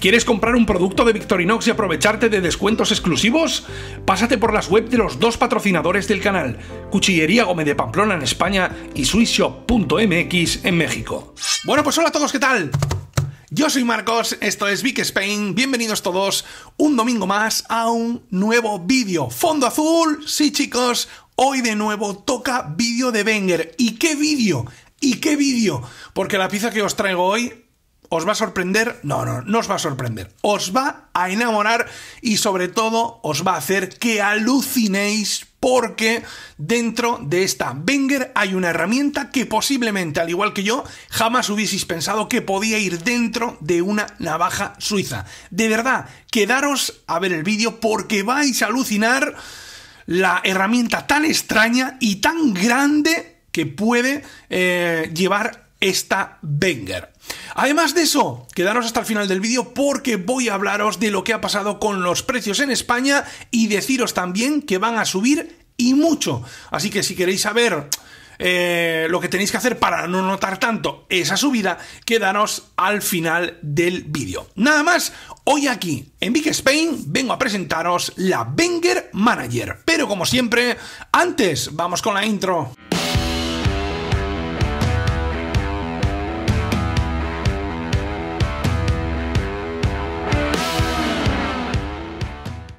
¿Quieres comprar un producto de Victorinox y aprovecharte de descuentos exclusivos? Pásate por las webs de los dos patrocinadores del canal, Cuchillería Gómez de Pamplona en España y SwissShop.mx en México. Bueno, pues hola a todos, ¿qué tal? Yo soy Marcos, esto es Vic Spain, bienvenidos todos un domingo más a un nuevo vídeo. Fondo azul, sí chicos, hoy de nuevo toca vídeo de Wenger. ¿Y qué vídeo? ¿Y qué vídeo? Porque la pieza que os traigo hoy os va a sorprender, no, no, no os va a sorprender, os va a enamorar y sobre todo os va a hacer que alucinéis porque dentro de esta Wenger hay una herramienta que posiblemente, al igual que yo, jamás hubieseis pensado que podía ir dentro de una navaja suiza. De verdad, quedaros a ver el vídeo porque vais a alucinar la herramienta tan extraña y tan grande que puede eh, llevar esta Wenger. Además de eso, quedaros hasta el final del vídeo porque voy a hablaros de lo que ha pasado con los precios en España y deciros también que van a subir y mucho. Así que si queréis saber eh, lo que tenéis que hacer para no notar tanto esa subida, quedaros al final del vídeo. Nada más, hoy aquí en Big Spain vengo a presentaros la Wenger Manager. Pero como siempre, antes vamos con la intro.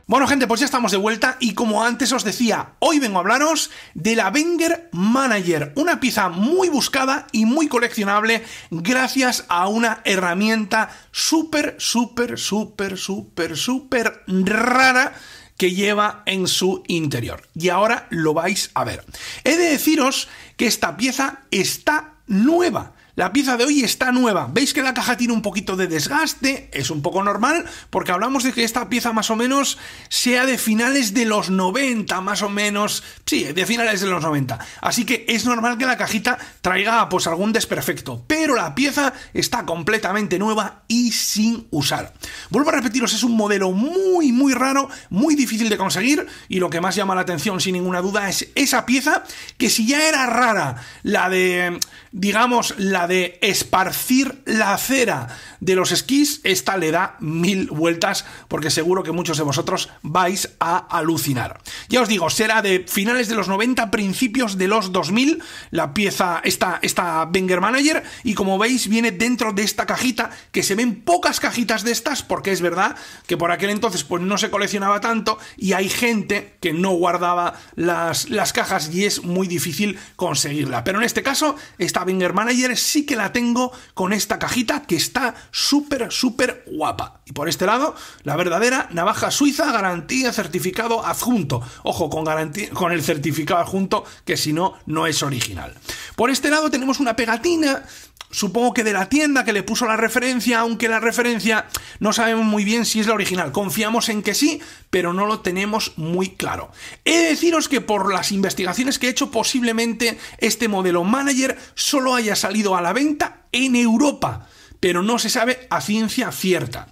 Bueno, gente, pues ya estamos de vuelta y como antes os decía, hoy vengo a hablaros de la Wenger Manager, una pieza muy buscada y muy coleccionable gracias a una herramienta súper, súper, súper, súper, súper rara que lleva en su interior. Y ahora lo vais a ver. He de deciros que esta pieza está nueva. La pieza de hoy está nueva. Veis que la caja tiene un poquito de desgaste, es un poco normal, porque hablamos de que esta pieza más o menos sea de finales de los 90, más o menos. Sí, de finales de los 90. Así que es normal que la cajita traiga pues algún desperfecto, pero la pieza está completamente nueva y sin usar. Vuelvo a repetiros, es un modelo muy, muy raro, muy difícil de conseguir y lo que más llama la atención sin ninguna duda es esa pieza que si ya era rara, la de, digamos, la de esparcir la acera de los esquís, esta le da mil vueltas porque seguro que muchos de vosotros vais a alucinar. Ya os digo, será de finales de los 90, principios de los 2000, la pieza, esta, esta Wenger Manager, y como veis viene dentro de esta cajita, que se ven pocas cajitas de estas, porque es verdad que por aquel entonces pues no se coleccionaba tanto y hay gente que no guardaba las, las cajas y es muy difícil conseguirla. Pero en este caso, esta Wenger Manager sí que la tengo con esta cajita que está súper, súper guapa. Y por este lado, la verdadera navaja suiza, garantía, certificado adjunto. Ojo, con, con el certificado adjunto, que si no, no es original. Por este lado tenemos una pegatina supongo que de la tienda que le puso la referencia, aunque la referencia no sabemos muy bien si es la original. Confiamos en que sí, pero no lo tenemos muy claro. He de deciros que por las investigaciones que he hecho, posiblemente este modelo manager solo haya salido a la venta en Europa, pero no se sabe a ciencia cierta.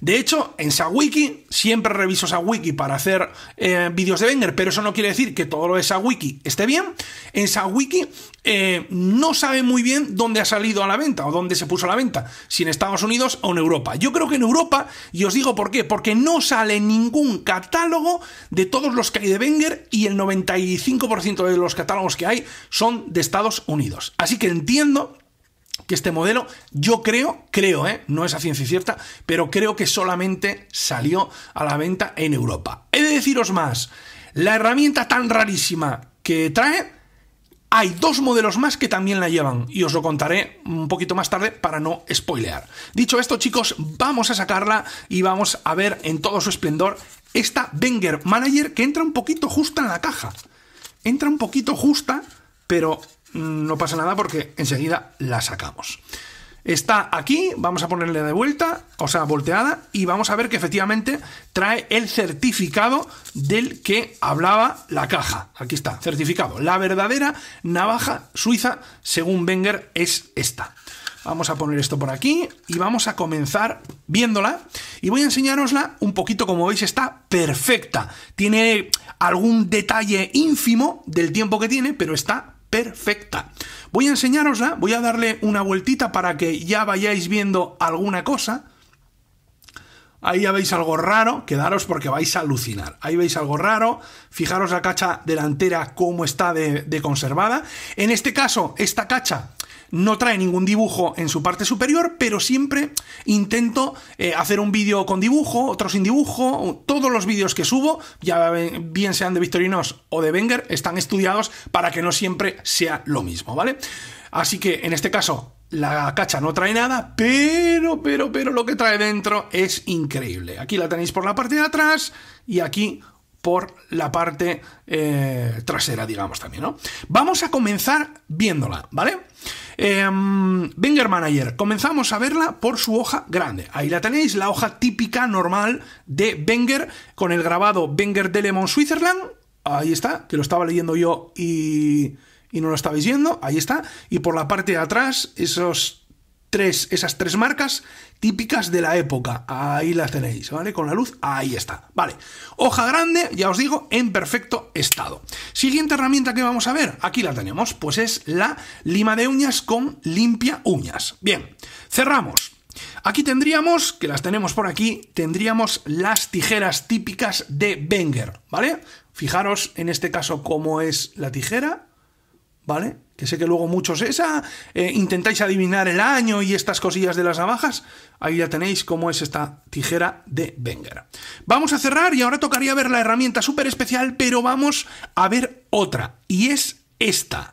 De hecho, en Sawiki siempre reviso Sawiki para hacer eh, vídeos de Wenger, pero eso no quiere decir que todo lo de Sawiki esté bien. En Sawiki eh, no sabe muy bien dónde ha salido a la venta o dónde se puso a la venta, si en Estados Unidos o en Europa. Yo creo que en Europa, y os digo por qué, porque no sale ningún catálogo de todos los que hay de Wenger y el 95% de los catálogos que hay son de Estados Unidos. Así que entiendo que este modelo, yo creo, creo, ¿eh? no es a ciencia cierta, pero creo que solamente salió a la venta en Europa. He de deciros más, la herramienta tan rarísima que trae, hay dos modelos más que también la llevan y os lo contaré un poquito más tarde para no spoilear. Dicho esto, chicos, vamos a sacarla y vamos a ver en todo su esplendor esta Wenger Manager que entra un poquito justa en la caja. Entra un poquito justa, pero no pasa nada porque enseguida la sacamos. Está aquí, vamos a ponerle de vuelta, o sea, volteada, y vamos a ver que efectivamente trae el certificado del que hablaba la caja. Aquí está, certificado. La verdadera navaja suiza, según Wenger, es esta. Vamos a poner esto por aquí y vamos a comenzar viéndola. Y voy a enseñarosla un poquito, como veis, está perfecta. Tiene algún detalle ínfimo del tiempo que tiene, pero está perfecta. Voy a enseñarosla voy a darle una vueltita para que ya vayáis viendo alguna cosa. Ahí ya veis algo raro, quedaros porque vais a alucinar. Ahí veis algo raro, fijaros la cacha delantera cómo está de conservada. En este caso, esta cacha no trae ningún dibujo en su parte superior, pero siempre intento eh, hacer un vídeo con dibujo, otro sin dibujo, todos los vídeos que subo, ya bien sean de Victorinos o de Wenger, están estudiados para que no siempre sea lo mismo, ¿vale? Así que en este caso la cacha no trae nada, pero, pero, pero lo que trae dentro es increíble. Aquí la tenéis por la parte de atrás y aquí por la parte eh, trasera, digamos también, ¿no? Vamos a comenzar viéndola, ¿vale? Eh, Manager, comenzamos a verla por su hoja grande. Ahí la tenéis, la hoja típica normal de Wenger con el grabado Wenger Delemon Switzerland. Ahí está, que lo estaba leyendo yo y, y no lo estabais viendo. Ahí está. Y por la parte de atrás, esos tres, esas tres marcas típicas de la época. Ahí las tenéis, ¿vale? Con la luz, ahí está. Vale, hoja grande, ya os digo, en perfecto estado. Siguiente herramienta que vamos a ver, aquí la tenemos, pues es la lima de uñas con limpia uñas. Bien, cerramos. Aquí tendríamos, que las tenemos por aquí, tendríamos las tijeras típicas de Wenger, ¿vale? Fijaros en este caso cómo es la tijera, ¿vale? Que sé que luego muchos esa, eh, intentáis adivinar el año y estas cosillas de las navajas. Ahí ya tenéis cómo es esta tijera de Wenger. Vamos a cerrar y ahora tocaría ver la herramienta súper especial, pero vamos a ver otra. Y es esta.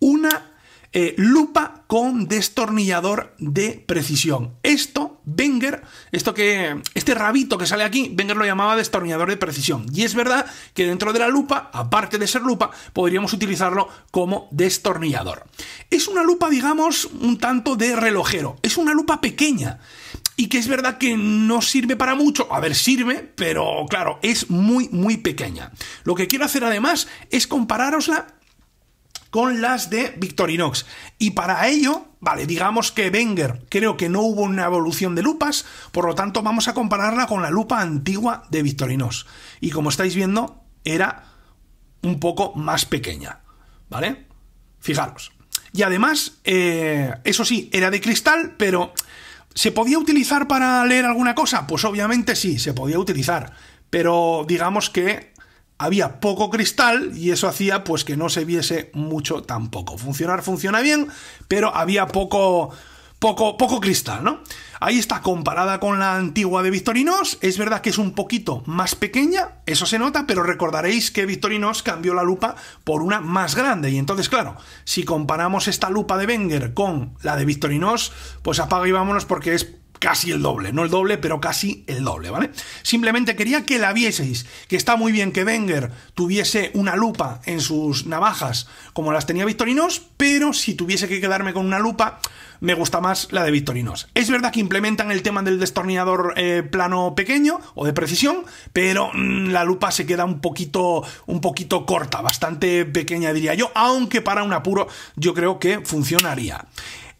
Una eh, lupa con destornillador de precisión. Esto, Wenger, esto que, este rabito que sale aquí, Wenger lo llamaba destornillador de precisión. Y es verdad que dentro de la lupa, aparte de ser lupa, podríamos utilizarlo como destornillador. Es una lupa, digamos, un tanto de relojero. Es una lupa pequeña y que es verdad que no sirve para mucho. A ver, sirve, pero claro, es muy, muy pequeña. Lo que quiero hacer además es compararosla con las de Victorinox. Y para ello, vale, digamos que Wenger creo que no hubo una evolución de lupas, por lo tanto vamos a compararla con la lupa antigua de Victorinox. Y como estáis viendo, era un poco más pequeña, ¿vale? Fijaros. Y además, eh, eso sí, era de cristal, pero ¿se podía utilizar para leer alguna cosa? Pues obviamente sí, se podía utilizar, pero digamos que había poco cristal y eso hacía pues que no se viese mucho tampoco. Funcionar funciona bien, pero había poco poco poco cristal, ¿no? Ahí está comparada con la antigua de Victorinos, es verdad que es un poquito más pequeña, eso se nota, pero recordaréis que Victorinos cambió la lupa por una más grande y entonces claro, si comparamos esta lupa de Wenger con la de Victorinos, pues apaga y vámonos porque es casi el doble, no el doble, pero casi el doble, ¿vale? Simplemente quería que la vieseis, que está muy bien que Wenger tuviese una lupa en sus navajas como las tenía Victorinos, pero si tuviese que quedarme con una lupa, me gusta más la de Victorinos. Es verdad que implementan el tema del destornillador eh, plano pequeño o de precisión, pero mm, la lupa se queda un poquito, un poquito corta, bastante pequeña diría yo, aunque para un apuro yo creo que funcionaría.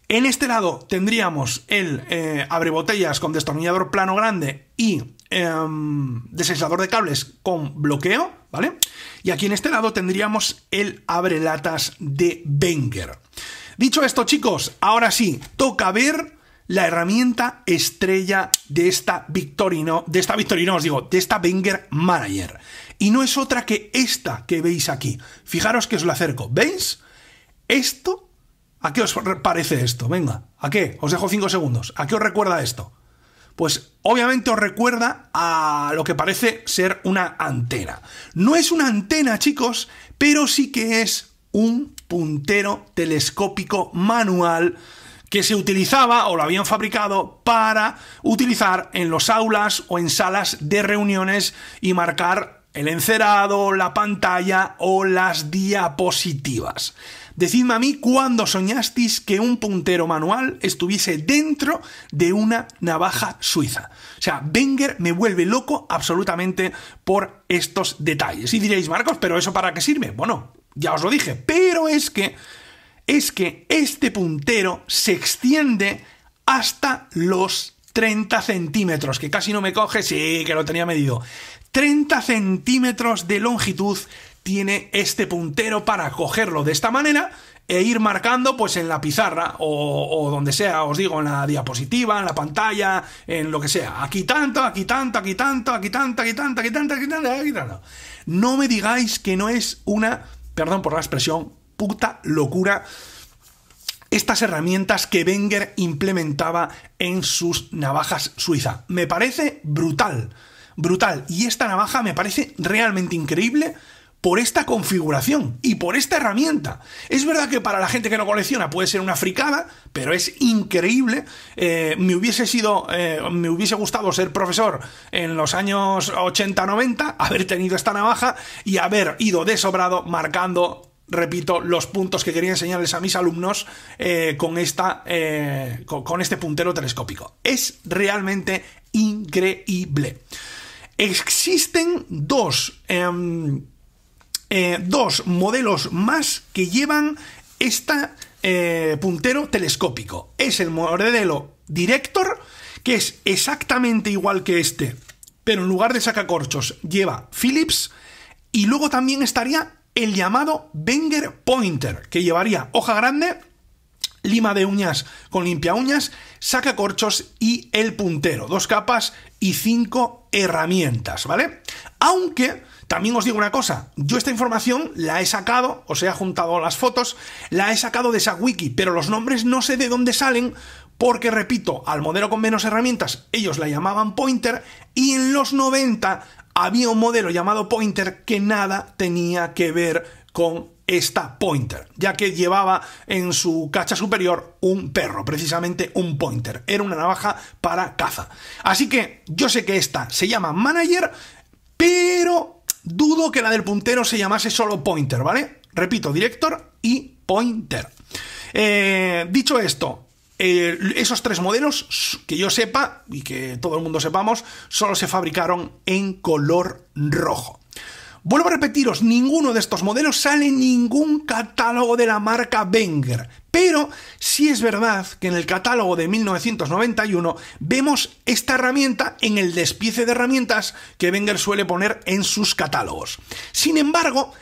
En este lado tendríamos el eh, abrebotellas con destornillador plano grande y eh, de cables con bloqueo, ¿vale? Y aquí en este lado tendríamos el abrelatas de Wenger. Dicho esto, chicos, ahora sí, toca ver la herramienta estrella de esta Victorino, de esta Victorino, os digo, de esta Benger Manager. Y no es otra que esta que veis aquí. Fijaros que os la acerco, ¿veis? Esto ¿A qué os parece esto? Venga, ¿a qué? Os dejo cinco segundos. ¿A qué os recuerda esto? Pues obviamente os recuerda a lo que parece ser una antena. No es una antena, chicos, pero sí que es un puntero telescópico manual que se utilizaba o lo habían fabricado para utilizar en los aulas o en salas de reuniones y marcar el encerado, la pantalla o las diapositivas. Decidme a mí cuándo soñasteis que un puntero manual estuviese dentro de una navaja suiza. O sea, Wenger me vuelve loco absolutamente por estos detalles. Y diréis, Marcos, ¿pero eso para qué sirve? Bueno, ya os lo dije, pero es que es que este puntero se extiende hasta los 30 centímetros, que casi no me coge, sí, que lo tenía medido. 30 centímetros de longitud, tiene este puntero para cogerlo de esta manera e ir marcando pues en la pizarra o, donde sea, os digo, en la diapositiva, en la pantalla, en lo que sea. Aquí tanto, aquí tanto, aquí tanto, aquí tanto, aquí tanto, aquí tanto, aquí tanto, aquí tanto. No me digáis que no es una, perdón por la expresión, puta locura estas herramientas que Wenger implementaba en sus navajas suiza. Me parece brutal, brutal. Y esta navaja me parece realmente increíble por esta configuración y por esta herramienta. Es verdad que para la gente que no colecciona puede ser una fricada, pero es increíble. Eh, me hubiese sido, eh, me hubiese gustado ser profesor en los años 80-90, haber tenido esta navaja y haber ido de sobrado marcando repito, los puntos que quería enseñarles a mis alumnos eh, con, esta, con, este puntero telescópico. Es realmente increíble. Existen dos... Em, eh, dos modelos más que llevan este puntero telescópico. Es el modelo Director, que es exactamente igual que este, pero en lugar de sacacorchos lleva Philips, y luego también estaría el llamado Wenger Pointer, que llevaría hoja grande lima de uñas con limpia uñas, saca corchos y el puntero. Dos capas y cinco herramientas, ¿vale? Aunque también os digo una cosa, yo esta información la he sacado, os he juntado las fotos, la he sacado de esa wiki, pero los nombres no sé de dónde salen, porque repito, al modelo con menos herramientas ellos la llamaban pointer y en los 90 había un modelo llamado pointer que nada tenía que ver con esta pointer, ya que llevaba en su cacha superior un perro, precisamente un pointer. Era una navaja para caza. Así que yo sé que esta se llama manager, pero dudo que la del puntero se llamase solo pointer, ¿vale? Repito, director y pointer. Eh, dicho esto, eh, esos tres modelos, que yo sepa y que todo el mundo sepamos, solo se fabricaron en color rojo. Vuelvo a repetiros, ninguno de estos modelos sale en ningún catálogo de la marca Wenger, pero sí es verdad que en el catálogo de 1991 vemos esta herramienta en el despiece de herramientas que Wenger suele poner en sus catálogos. Sin embargo,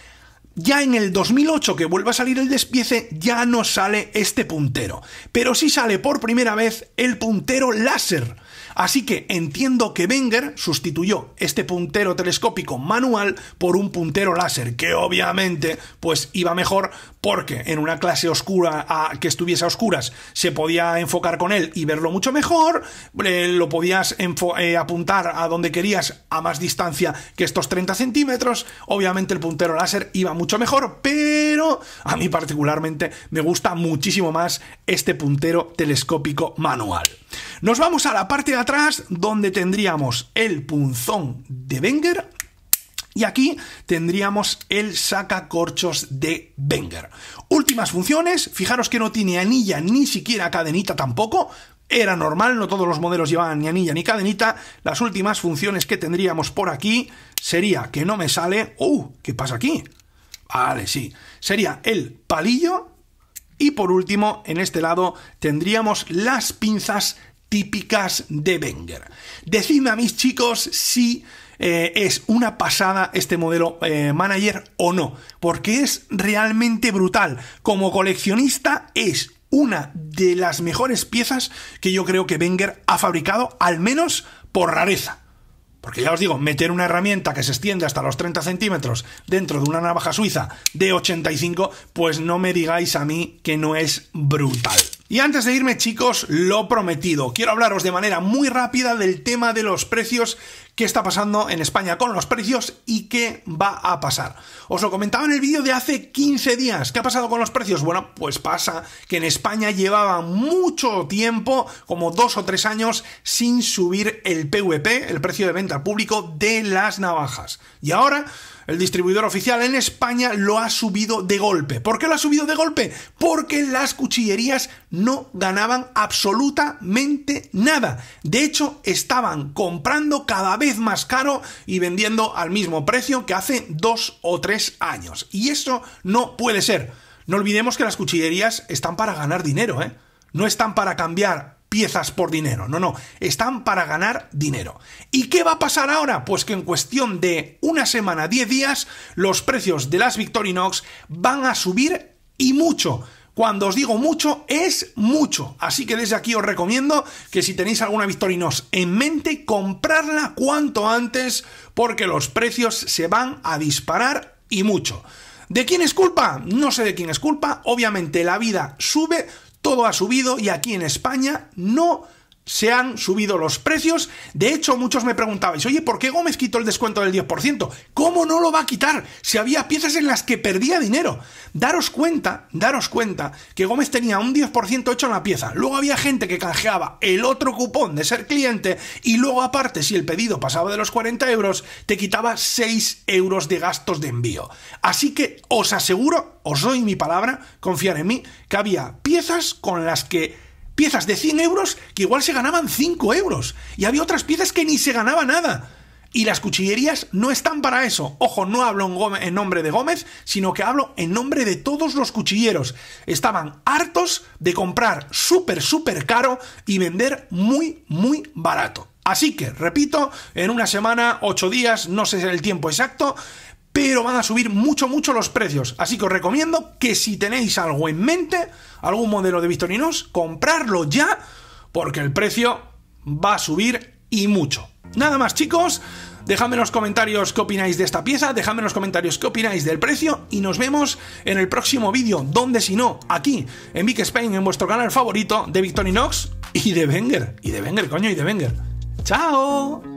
ya en el 2008 que vuelva a salir el despiece, ya no sale este puntero, pero sí sale por primera vez el puntero láser, Así que entiendo que Wenger sustituyó este puntero telescópico manual por un puntero láser, que obviamente pues iba mejor porque en una clase oscura a, que estuviese a oscuras se podía enfocar con él y verlo mucho mejor, eh, lo podías eh, apuntar a donde querías a más distancia que estos 30 centímetros, obviamente el puntero láser iba mucho mejor, pero a mí particularmente me gusta muchísimo más este puntero telescópico manual. Nos vamos a la parte de atrás donde tendríamos el punzón de Wenger y aquí tendríamos el sacacorchos de Wenger. Últimas funciones, fijaros que no tiene anilla ni siquiera cadenita tampoco, era normal, no todos los modelos llevaban ni anilla ni cadenita. Las últimas funciones que tendríamos por aquí sería que no me sale... ¡Uh! ¿Qué pasa aquí? Vale, sí. Sería el palillo y por último, en este lado, tendríamos las pinzas típicas de Wenger. Decidme a mis chicos si eh, es una pasada este modelo eh, manager o no, porque es realmente brutal. Como coleccionista es una de las mejores piezas que yo creo que Wenger ha fabricado, al menos por rareza. Porque ya os digo, meter una herramienta que se extiende hasta los 30 centímetros dentro de una navaja suiza de 85, pues no me digáis a mí que no es brutal. Y antes de irme chicos, lo prometido, quiero hablaros de manera muy rápida del tema de los precios qué está pasando en España con los precios y qué va a pasar. Os lo comentaba en el vídeo de hace 15 días. ¿Qué ha pasado con los precios? Bueno, pues pasa que en España llevaba mucho tiempo, como dos o tres años, sin subir el PVP, el precio de venta público de las navajas. Y ahora... El distribuidor oficial en España lo ha subido de golpe. ¿Por qué lo ha subido de golpe? Porque las cuchillerías no ganaban absolutamente nada. De hecho, estaban comprando cada vez más caro y vendiendo al mismo precio que hace dos o tres años. Y eso no puede ser. No olvidemos que las cuchillerías están para ganar dinero, ¿eh? No están para cambiar piezas por dinero, no, no, están para ganar dinero. ¿Y qué va a pasar ahora? Pues que en cuestión de una semana, diez días, los precios de las Victorinox van a subir y mucho. Cuando os digo mucho, es mucho. Así que desde aquí os recomiendo que si tenéis alguna Victorinos en mente, comprarla cuanto antes porque los precios se van a disparar y mucho. ¿De quién es culpa? No sé de quién es culpa. Obviamente la vida sube, todo ha subido y aquí en España no se han subido los precios. De hecho, muchos me preguntabais, oye, ¿por qué Gómez quitó el descuento del 10%? ¿Cómo no lo va a quitar si había piezas en las que perdía dinero? Daros cuenta, daros cuenta que Gómez tenía un 10% hecho en la pieza. Luego había gente que canjeaba el otro cupón de ser cliente y luego aparte, si el pedido pasaba de los 40 euros, te quitaba 6 euros de gastos de envío. Así que os aseguro, os doy mi palabra, confiar en mí, que había piezas con las que piezas de 100 euros que igual se ganaban 5 euros. Y había otras piezas que ni se ganaba nada. Y las cuchillerías no están para eso. Ojo, no hablo en, nombre de Gómez, sino que hablo en nombre de todos los cuchilleros. Estaban hartos de comprar súper, súper caro y vender muy, muy barato. Así que, repito, en una semana, ocho días, no sé el tiempo exacto, pero van a subir mucho, mucho los precios. Así que os recomiendo que si tenéis algo en mente, algún modelo de Victorinox, comprarlo ya, porque el precio va a subir y mucho. Nada más chicos, dejadme en los comentarios qué opináis de esta pieza, dejadme en los comentarios qué opináis del precio y nos vemos en el próximo vídeo, donde si no, aquí, en Big Spain, en vuestro canal favorito de Victorinox y de Wenger, y de Wenger, coño, y de Wenger. ¡Chao!